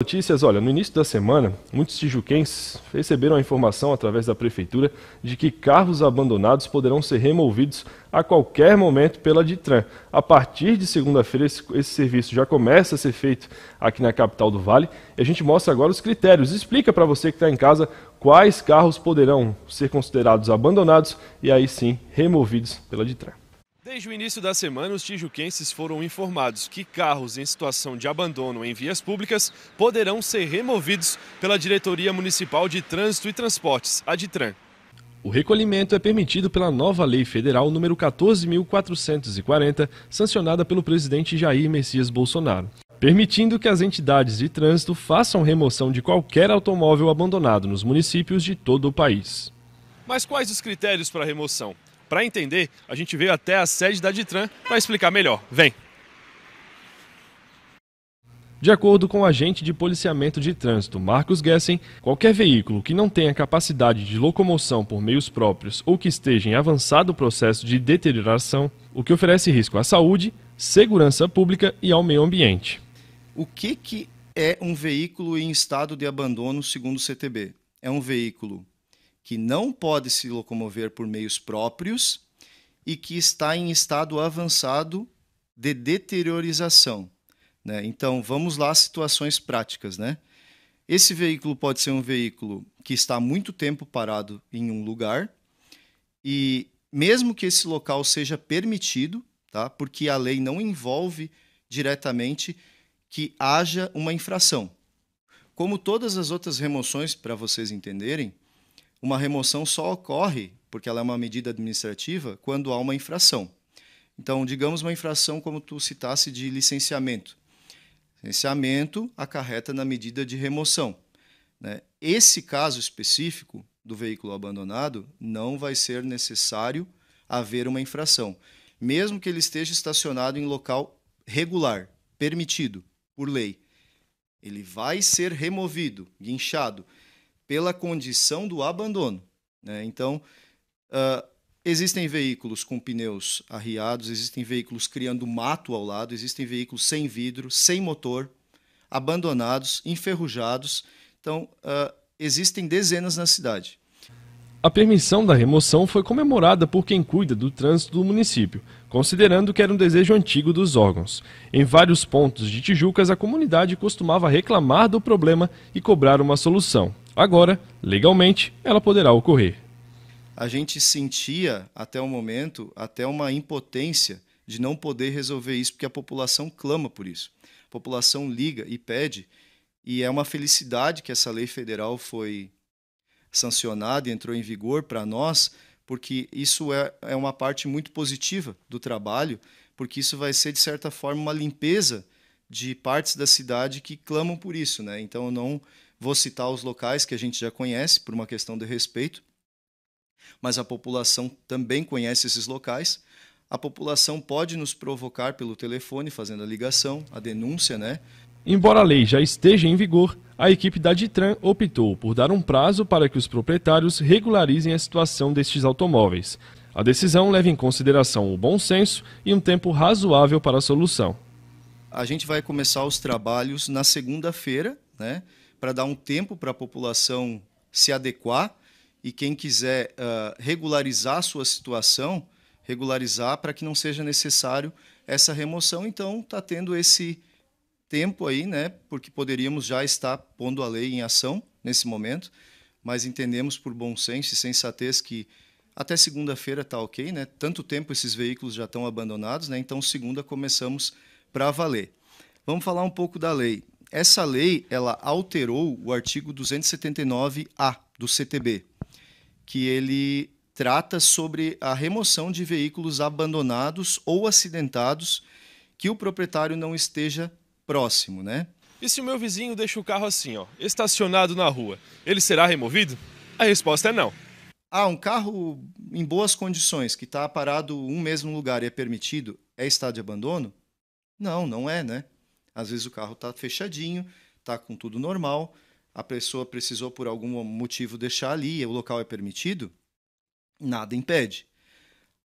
Notícias, olha, no início da semana, muitos tijuquenses receberam a informação através da prefeitura de que carros abandonados poderão ser removidos a qualquer momento pela Ditran. A partir de segunda-feira, esse, esse, serviço já começa a ser feito aqui na capital do Vale. E a gente mostra agora os critérios. Explica para você que está em casa quais carros poderão ser considerados abandonados e aí sim removidos pela Ditran. Desde o início da semana, os tijuquenses foram informados que carros em situação de abandono em vias públicas poderão ser removidos pela Diretoria Municipal de Trânsito e Transportes, a DITRAN. O recolhimento é permitido pela nova Lei Federal número 14.440, sancionada pelo presidente Jair Messias Bolsonaro, permitindo que as entidades de trânsito façam remoção de qualquer automóvel abandonado nos municípios de todo o país. Mas quais os critérios para remoção? Para entender, a gente veio até a sede da Ditran para explicar melhor. Vem! De acordo com o agente de policiamento de trânsito Marcos Gessen, qualquer veículo que não tenha capacidade de locomoção por meios próprios ou que esteja em avançado processo de deterioração, o que oferece risco à saúde, segurança pública e ao meio ambiente. O que, que é um veículo em estado de abandono segundo o CTB? É um veículo que não pode se locomover por meios próprios e que está em estado avançado de deteriorização. Né? Então, vamos lá às situações práticas. Né? Esse veículo pode ser um veículo que está muito tempo parado em um lugar e, mesmo que esse local seja permitido, tá? porque a lei não envolve diretamente que haja uma infração. Como todas as outras remoções, para vocês entenderem, uma remoção só ocorre, porque ela é uma medida administrativa, quando há uma infração. Então, digamos uma infração, como tu citasse, de licenciamento. Licenciamento acarreta na medida de remoção. Né? Esse caso específico do veículo abandonado, não vai ser necessário haver uma infração, mesmo que ele esteja estacionado em local regular, permitido por lei. Ele vai ser removido, guinchado pela condição do abandono. Né? Então, uh, existem veículos com pneus arriados, existem veículos criando mato ao lado, existem veículos sem vidro, sem motor, abandonados, enferrujados. Então, uh, existem dezenas na cidade. A permissão da remoção foi comemorada por quem cuida do trânsito do município, considerando que era um desejo antigo dos órgãos. Em vários pontos de Tijucas, a comunidade costumava reclamar do problema e cobrar uma solução. Agora, legalmente, ela poderá ocorrer. A gente sentia, até o momento, até uma impotência de não poder resolver isso, porque a população clama por isso. A população liga e pede, e é uma felicidade que essa lei federal foi sancionada e entrou em vigor para nós, porque isso é, é uma parte muito positiva do trabalho, porque isso vai ser, de certa forma, uma limpeza de partes da cidade que clamam por isso. Né? Então, eu não Vou citar os locais que a gente já conhece por uma questão de respeito, mas a população também conhece esses locais. A população pode nos provocar pelo telefone, fazendo a ligação, a denúncia, né? Embora a lei já esteja em vigor, a equipe da Ditran optou por dar um prazo para que os proprietários regularizem a situação destes automóveis. A decisão leva em consideração o bom senso e um tempo razoável para a solução. A gente vai começar os trabalhos na segunda-feira, né? para dar um tempo para a população se adequar e quem quiser uh, regularizar a sua situação, regularizar para que não seja necessário essa remoção. Então, está tendo esse tempo aí, né? Porque poderíamos já estar pondo a lei em ação nesse momento, mas entendemos por bom senso e sensatez que até segunda-feira está ok, né? Tanto tempo esses veículos já estão abandonados, né? Então, segunda começamos para valer. Vamos falar um pouco da lei essa lei ela alterou o artigo 279A do CTB, que ele trata sobre a remoção de veículos abandonados ou acidentados que o proprietário não esteja próximo, né? E se o meu vizinho deixa o carro assim, ó, estacionado na rua, ele será removido? A resposta é não. Ah, um carro em boas condições, que está parado um mesmo lugar e é permitido, é estado de abandono? Não, não é, né? Às vezes o carro está fechadinho, está com tudo normal, a pessoa precisou por algum motivo deixar ali, o local é permitido, nada impede.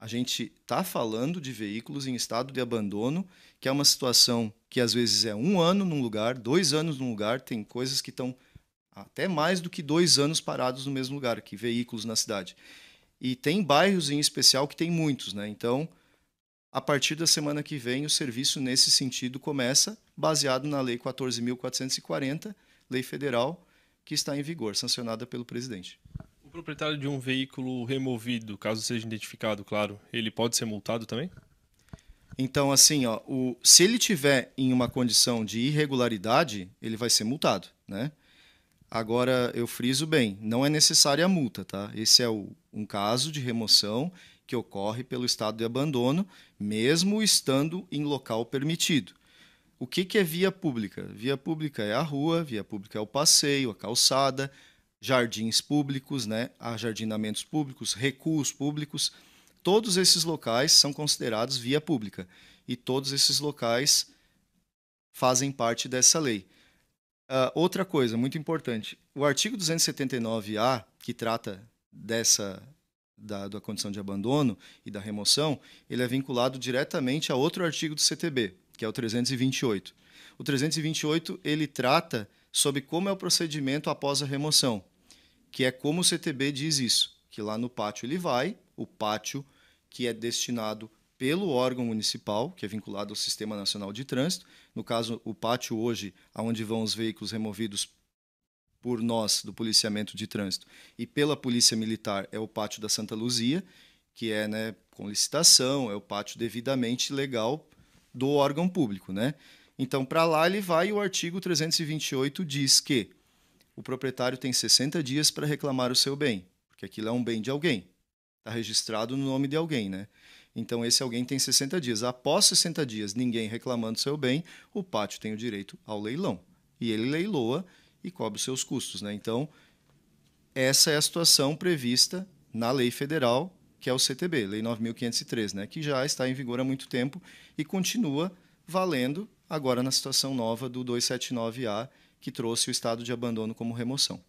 A gente está falando de veículos em estado de abandono, que é uma situação que às vezes é um ano num lugar, dois anos num lugar, tem coisas que estão até mais do que dois anos parados no mesmo lugar, que veículos na cidade. E tem bairros em especial que tem muitos, né? Então, a partir da semana que vem, o serviço nesse sentido começa baseado na Lei 14.440, lei federal, que está em vigor, sancionada pelo presidente. O proprietário de um veículo removido, caso seja identificado, claro, ele pode ser multado também? Então, assim, ó, o, se ele tiver em uma condição de irregularidade, ele vai ser multado, né? Agora, eu friso bem, não é necessária a multa, tá? Esse é o, um caso de remoção que ocorre pelo estado de abandono, mesmo estando em local permitido. O que, que é via pública? Via pública é a rua, via pública é o passeio, a calçada, jardins públicos, né? jardinamentos públicos, recuos públicos. Todos esses locais são considerados via pública e todos esses locais fazem parte dessa lei. Uh, outra coisa muito importante: o artigo 279A, que trata dessa da, da condição de abandono e da remoção, ele é vinculado diretamente a outro artigo do CTB, que é o 328. O 328 ele trata sobre como é o procedimento após a remoção, que é como o CTB diz isso, que lá no pátio ele vai, o pátio que é destinado pelo órgão municipal, que é vinculado ao Sistema Nacional de Trânsito, no caso o pátio hoje, aonde vão os veículos removidos por nós do policiamento de trânsito e pela polícia militar é o pátio da Santa Luzia, que é né, com licitação, é o pátio devidamente legal do órgão público, né? Então, para lá ele vai e o artigo 328 diz que o proprietário tem 60 dias para reclamar o seu bem, porque aquilo é um bem de alguém. Está registrado no nome de alguém, né? Então, esse alguém tem 60 dias. Após 60 dias, ninguém reclamando seu bem, o pátio tem o direito ao leilão. E ele leiloa e cobre os seus custos. Né? Então, essa é a situação prevista na lei federal que é o CTB, Lei 9.503, né, que já está em vigor há muito tempo e continua valendo agora na situação nova do 279A, que trouxe o estado de abandono como remoção.